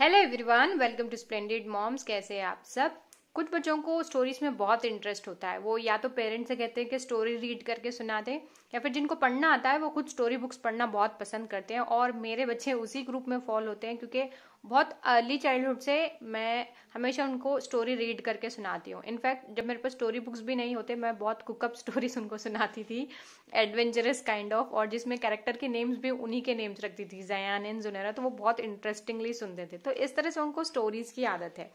hello everyone welcome to Splendid Moms कैसे हैं आप सब कुछ बच्चों को स्टोरीज में बहुत इंटरेस्ट होता है वो या तो पेरेंट्स से कहते हैं कि स्टोरी रीड करके सुना दें या फिर जिनको पढ़ना आता है वो खुद स्टोरी बुक्स पढ़ना बहुत पसंद करते हैं और मेरे बच्चे उसी ग्रुप में फॉल होते हैं क्योंकि बहुत अर्ली चाइल्डहुड से मैं हमेशा उनको स्टोरी रीड करके सुनाती हूँ इनफैक्ट जब मेरे पास स्टोरी बुक्स भी नहीं होते मैं बहुत कुकअप स्टोरीज उनको सुनाती थी एडवेंचरस काइंड ऑफ और जिसमें कैरेक्टर के नेम्स भी उन्हीं के नेम्स रखती थी जयान एंड जुनेरा तो वो बहुत इंटरेस्टिंगली सुनते थे तो इस तरह से उनको स्टोरीज की आदत है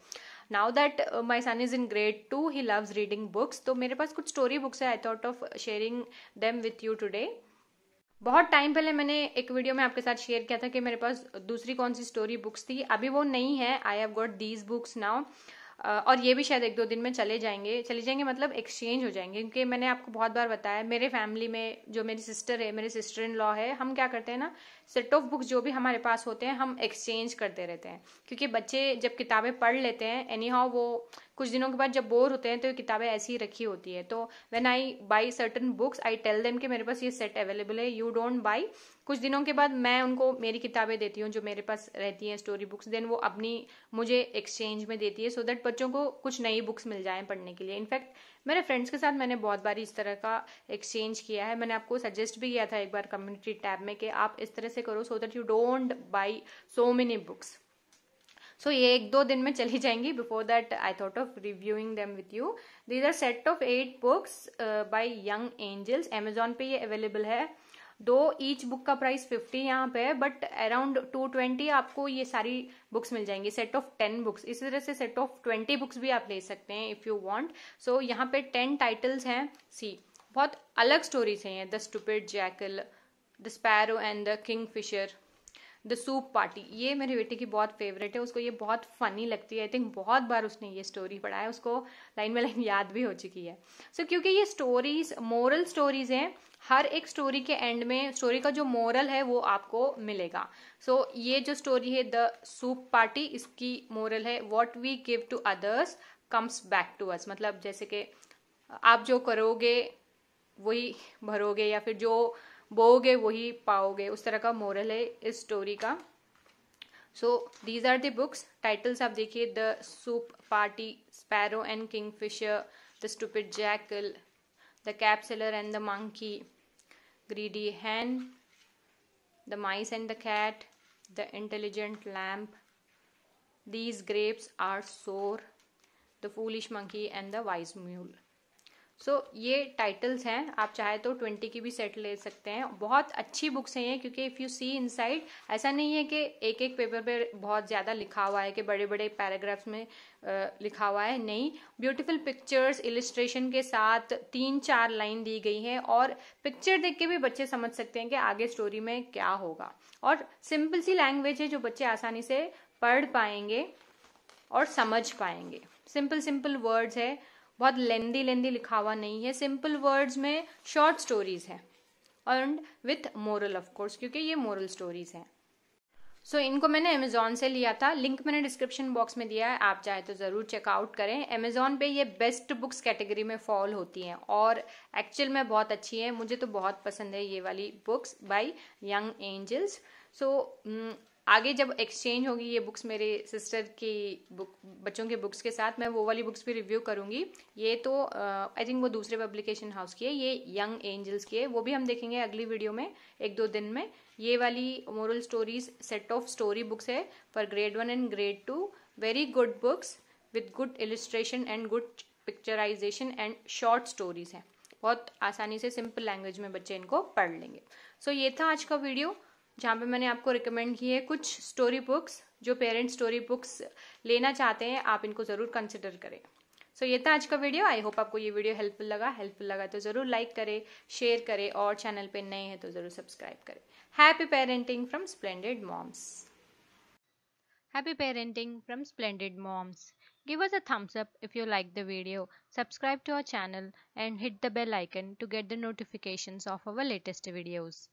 now that my son is in grade two he loves reading books तो मेरे पास कुछ स्टोरी बुक्स है I thought of sharing them with you today बहुत टाइम पहले मैंने एक वीडियो में आपके साथ शेयर किया था कि मेरे पास दूसरी कौन सी स्टोरी बुक्स थी अभी वो नहीं है I have got these books now और ये भी शायद एक दो दिन में चले जाएंगे चले जाएंगे मतलब एक्सचेंज हो जाएंगे क्योंकि मैंने आपको बहुत बार बताया मेरे फैमिली में जो मेरी सिस्टर है मेरे सिस्टर इन लॉ है हम क्या करते हैं ना सेट ऑफ बुक्स जो भी हमारे पास होते हैं हम एक्सचेंज करते रहते हैं क्योंकि बच्चे जब किताबें पढ़ लेते हैं एनी हाउ वो कुछ दिनों के बाद जब बोर होते हैं तो ये किताबें ऐसी ही रखी होती है तो when I buy certain books I tell them कि मेरे पास ये सेट अवेलेबल है यू डोंट बाई कुछ दिनों के बाद मैं उनको मेरी किताबें देती हूँ जो मेरे पास रहती हैं स्टोरी बुक्स देन वो अपनी मुझे एक्सचेंज में देती है सो so दैट बच्चों को कुछ नई बुक्स मिल जाए पढ़ने के लिए इनफैक्ट मेरे फ्रेंड्स के साथ मैंने बहुत बार इस तरह का एक्सचेंज किया है मैंने आपको सजेस्ट भी किया था एक बार कम्युनिटी टैब में कि आप इस तरह से करो so that you don't buy so many books so so, ये एक दो दिन में चली जाएंगी before that I thought of reviewing them with you these are set of eight books by Young Angels Amazon पे ये अवेलेबल है दो ईच बुक का प्राइस फिफ्टी यहाँ पे है बट अराउंड टू ट्वेंटी आपको ये सारी बुक्स मिल जाएंगी सेट ऑफ टेन बुक्स इसी तरह से सेट ऑफ ट्वेंटी बुक्स भी आप ले सकते हैं इफ़ यू वांट सो यहाँ पे टेन टाइटल्स हैं सी बहुत अलग स्टोरीज हैं the stupid jackal the sparrow and the kingfisher the soup party ये मेरे बेटे की बहुत फेवरेट है उसको ये बहुत फनी लगती है आई थिंक बहुत बार उसने ये स्टोरी पढ़ा है उसको लाइन बाई लाइन याद भी हो चुकी है सो so, क्योंकि ये स्टोरीज मोरल स्टोरीज हैं हर एक स्टोरी के एंड में स्टोरी का जो मोरल है वो आपको मिलेगा सो so, ये जो स्टोरी है द सूप पार्टी इसकी मोरल है what we give to others comes back to us मतलब जैसे कि आप जो करोगे वही भरोगे या फिर जो बोगे वही पाओगे उस तरह का मोरल है इस स्टोरी का so these are books titles आप देखिए the soup party sparrow and kingfisher the stupid jackal the cap seller and the monkey greedy hen the mice and the cat the intelligent lamb these grapes are sour the foolish monkey and the wise mule so so, ये titles हैं आप चाहे तो twenty की भी set ले सकते हैं बहुत अच्छी बुक्स हैं ये क्योंकि इफ़ यू सी इनसाइड ऐसा नहीं है कि एक एक पेपर पे बहुत ज़्यादा लिखा हुआ है कि बड़े बड़े पैराग्राफ्स में आ, लिखा हुआ है नहीं ब्यूटीफुल पिक्चर्स इलिस्ट्रेशन के साथ तीन चार लाइन दी गई है और पिक्चर देख के भी बच्चे समझ सकते हैं कि आगे स्टोरी में क्या होगा और सिंपल सी लैंग्वेज है जो बच्चे आसानी से पढ़ पाएंगे और समझ पाएंगे सिंपल सिंपल वर्ड्स है बहुत लेंदी लेंदी लिखा हुआ नहीं है सिंपल वर्ड्स में शॉर्ट स्टोरीज हैं and with moral of course क्योंकि ये मोरल स्टोरीज हैं सो so, इनको मैंने अमेजोन से लिया था लिंक मैंने डिस्क्रिप्शन बॉक्स में दिया है आप चाहे तो ज़रूर चेकआउट करें अमेजोन पे ये बेस्ट बुक्स कैटेगरी में फॉल होती हैं और एक्चुअल में बहुत अच्छी है मुझे तो बहुत पसंद है ये वाली books by Young Angels so आगे जब एक्सचेंज होगी ये बुक्स मेरे सिस्टर की बुक बच्चों के बुक्स के साथ मैं वो वाली बुक्स भी रिव्यू करूँगी ये तो आई uh, थिंक वो दूसरे पब्लिकेशन हाउस की है ये यंग एंजल्स की है वो भी हम देखेंगे अगली वीडियो में एक दो दिन में ये वाली moral stories set of story books है for grade one and grade two very good books with good illustration and good picturisation and short stories हैं बहुत आसानी से सिंपल लैंग्वेज में बच्चे इनको पढ़ लेंगे सो so, ये था आज का वीडियो जहाँ पे मैंने आपको रिकमेंड की है कुछ स्टोरी बुक्स जो पेरेंट्स स्टोरी बुक्स लेना चाहते हैं आप इनको ज़रूर कंसिडर करें सो so, ये था आज का वीडियो आई होप आपको ये वीडियो हेल्पफुल लगा हेल्पफुल लगा तो ज़रूर लाइक करें शेयर करें और चैनल पे नए हैं तो ज़रूर सब्सक्राइब करें happy parenting from Splendid Moms happy parenting from Splendid Moms give us a thumbs up if you like the video subscribe to our channel and hit the bell icon to get the notifications of our latest videos